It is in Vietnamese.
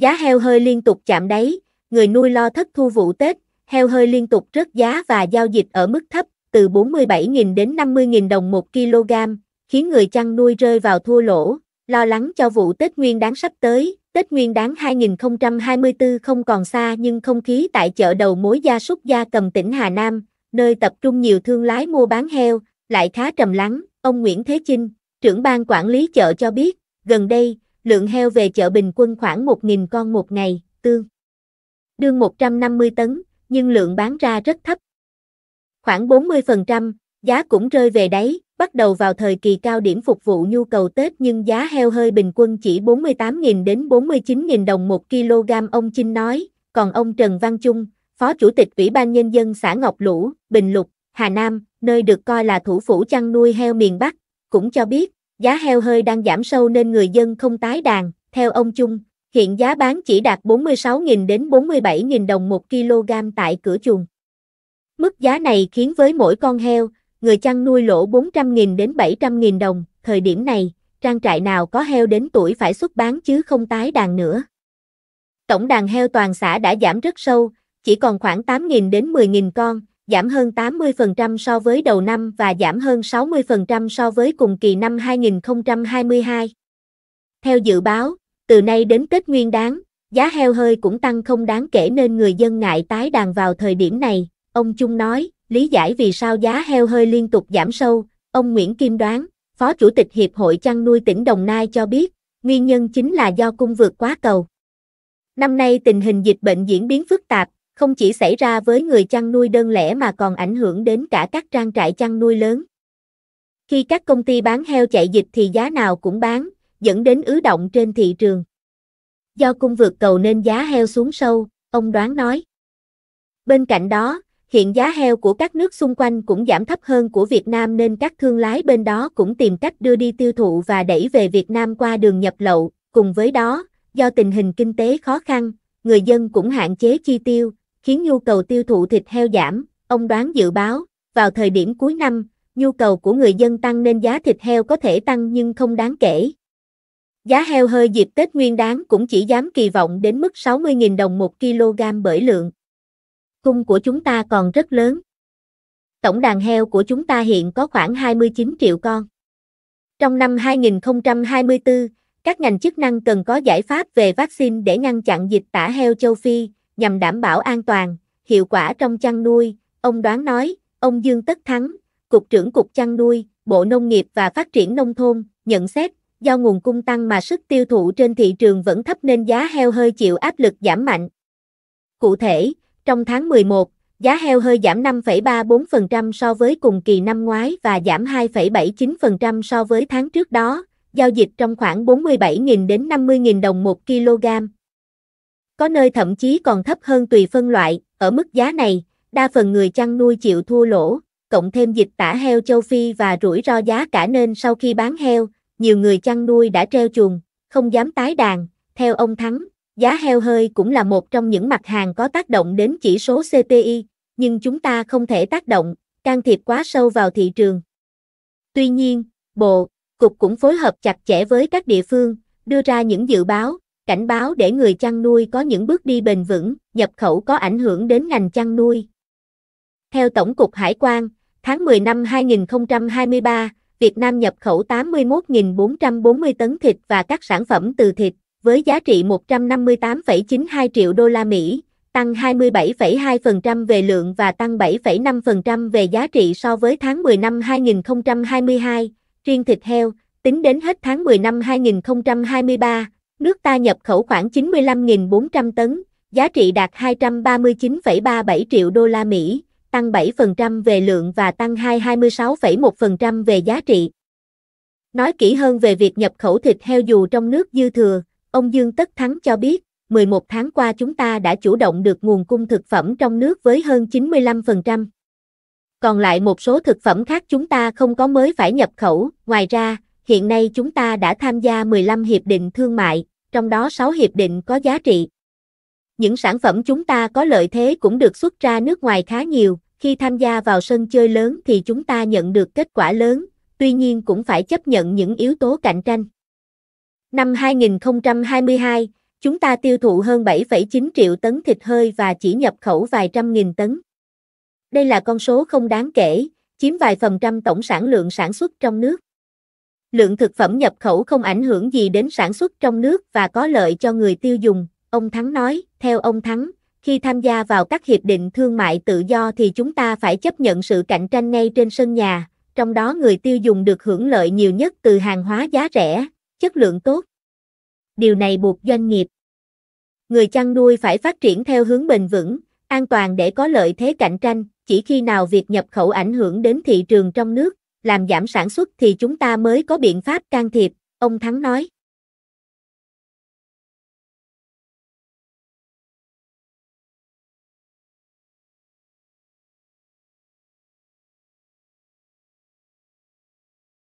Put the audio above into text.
Giá heo hơi liên tục chạm đáy, người nuôi lo thất thu vụ Tết, heo hơi liên tục rớt giá và giao dịch ở mức thấp, từ 47.000 đến 50.000 đồng 1 kg, khiến người chăn nuôi rơi vào thua lỗ, lo lắng cho vụ Tết Nguyên đáng sắp tới. Tết Nguyên đáng 2024 không còn xa nhưng không khí tại chợ đầu mối gia súc gia cầm tỉnh Hà Nam, nơi tập trung nhiều thương lái mua bán heo, lại khá trầm lắng, ông Nguyễn Thế Chinh, trưởng ban quản lý chợ cho biết, gần đây, lượng heo về chợ bình quân khoảng 1.000 con một ngày, tương đương 150 tấn, nhưng lượng bán ra rất thấp. Khoảng 40%, giá cũng rơi về đáy, bắt đầu vào thời kỳ cao điểm phục vụ nhu cầu Tết nhưng giá heo hơi bình quân chỉ 48.000 đến 49.000 đồng 1 kg ông Chinh nói, còn ông Trần Văn Trung, Phó Chủ tịch Ủy ban Nhân dân xã Ngọc Lũ, Bình Lục, Hà Nam, nơi được coi là thủ phủ chăn nuôi heo miền Bắc, cũng cho biết, giá heo hơi đang giảm sâu nên người dân không tái đàn. Theo ông Chung, hiện giá bán chỉ đạt 46.000 đến 47.000 đồng 1 kg tại cửa chuồng. Mức giá này khiến với mỗi con heo, người chăn nuôi lỗ 400.000 đến 700.000 đồng. Thời điểm này, trang trại nào có heo đến tuổi phải xuất bán chứ không tái đàn nữa. Tổng đàn heo toàn xã đã giảm rất sâu, chỉ còn khoảng 8.000 đến 10.000 con, giảm hơn 80% so với đầu năm và giảm hơn 60% so với cùng kỳ năm 2022. Theo dự báo, từ nay đến Tết Nguyên Đán, giá heo hơi cũng tăng không đáng kể nên người dân ngại tái đàn vào thời điểm này, ông Trung nói, lý giải vì sao giá heo hơi liên tục giảm sâu, ông Nguyễn Kim đoán, Phó Chủ tịch Hiệp hội chăn nuôi tỉnh Đồng Nai cho biết, nguyên nhân chính là do cung vượt quá cầu. Năm nay tình hình dịch bệnh diễn biến phức tạp, không chỉ xảy ra với người chăn nuôi đơn lẻ mà còn ảnh hưởng đến cả các trang trại chăn nuôi lớn. Khi các công ty bán heo chạy dịch thì giá nào cũng bán, dẫn đến ứ động trên thị trường. Do cung vượt cầu nên giá heo xuống sâu, ông đoán nói. Bên cạnh đó, hiện giá heo của các nước xung quanh cũng giảm thấp hơn của Việt Nam nên các thương lái bên đó cũng tìm cách đưa đi tiêu thụ và đẩy về Việt Nam qua đường nhập lậu. Cùng với đó, do tình hình kinh tế khó khăn, người dân cũng hạn chế chi tiêu, khiến nhu cầu tiêu thụ thịt heo giảm, ông đoán dự báo, vào thời điểm cuối năm, nhu cầu của người dân tăng nên giá thịt heo có thể tăng nhưng không đáng kể. Giá heo hơi dịp Tết Nguyên đáng cũng chỉ dám kỳ vọng đến mức 60.000 đồng 1 kg bởi lượng. Cung của chúng ta còn rất lớn. Tổng đàn heo của chúng ta hiện có khoảng 29 triệu con. Trong năm 2024, các ngành chức năng cần có giải pháp về vaccine để ngăn chặn dịch tả heo châu Phi, nhằm đảm bảo an toàn, hiệu quả trong chăn nuôi, ông đoán nói, ông Dương Tất Thắng, Cục trưởng Cục Chăn nuôi, Bộ Nông nghiệp và Phát triển Nông thôn, nhận xét, do nguồn cung tăng mà sức tiêu thụ trên thị trường vẫn thấp nên giá heo hơi chịu áp lực giảm mạnh. Cụ thể, trong tháng 11, giá heo hơi giảm 5,34% so với cùng kỳ năm ngoái và giảm 2,79% so với tháng trước đó, giao dịch trong khoảng 47.000 đến 50.000 đồng 1 kg có nơi thậm chí còn thấp hơn tùy phân loại, ở mức giá này, đa phần người chăn nuôi chịu thua lỗ, cộng thêm dịch tả heo châu Phi và rủi ro giá cả nên sau khi bán heo, nhiều người chăn nuôi đã treo chuồng, không dám tái đàn, theo ông Thắng, giá heo hơi cũng là một trong những mặt hàng có tác động đến chỉ số CPI, nhưng chúng ta không thể tác động, can thiệp quá sâu vào thị trường. Tuy nhiên, Bộ, Cục cũng phối hợp chặt chẽ với các địa phương, đưa ra những dự báo, cảnh báo để người chăn nuôi có những bước đi bền vững, nhập khẩu có ảnh hưởng đến ngành chăn nuôi. Theo Tổng cục Hải quan, tháng 10 năm 2023, Việt Nam nhập khẩu 81.440 tấn thịt và các sản phẩm từ thịt, với giá trị 158,92 triệu đô la Mỹ, tăng 27,2% về lượng và tăng 7,5% về giá trị so với tháng 10 năm 2022. Riêng thịt heo, tính đến hết tháng 10 năm 2023, Nước ta nhập khẩu khoảng 95.400 tấn, giá trị đạt 239,37 triệu đô la Mỹ, tăng 7% về lượng và tăng 226,1% về giá trị. Nói kỹ hơn về việc nhập khẩu thịt heo dù trong nước dư thừa, ông Dương Tất Thắng cho biết, 11 tháng qua chúng ta đã chủ động được nguồn cung thực phẩm trong nước với hơn 95%. Còn lại một số thực phẩm khác chúng ta không có mới phải nhập khẩu, ngoài ra, hiện nay chúng ta đã tham gia 15 hiệp định thương mại, trong đó 6 hiệp định có giá trị. Những sản phẩm chúng ta có lợi thế cũng được xuất ra nước ngoài khá nhiều, khi tham gia vào sân chơi lớn thì chúng ta nhận được kết quả lớn, tuy nhiên cũng phải chấp nhận những yếu tố cạnh tranh. Năm 2022, chúng ta tiêu thụ hơn 7,9 triệu tấn thịt hơi và chỉ nhập khẩu vài trăm nghìn tấn. Đây là con số không đáng kể, chiếm vài phần trăm tổng sản lượng sản xuất trong nước lượng thực phẩm nhập khẩu không ảnh hưởng gì đến sản xuất trong nước và có lợi cho người tiêu dùng, ông Thắng nói. Theo ông Thắng, khi tham gia vào các hiệp định thương mại tự do thì chúng ta phải chấp nhận sự cạnh tranh ngay trên sân nhà, trong đó người tiêu dùng được hưởng lợi nhiều nhất từ hàng hóa giá rẻ, chất lượng tốt. Điều này buộc doanh nghiệp người chăn nuôi phải phát triển theo hướng bền vững, an toàn để có lợi thế cạnh tranh, chỉ khi nào việc nhập khẩu ảnh hưởng đến thị trường trong nước làm giảm sản xuất thì chúng ta mới có biện pháp can thiệp, ông Thắng nói.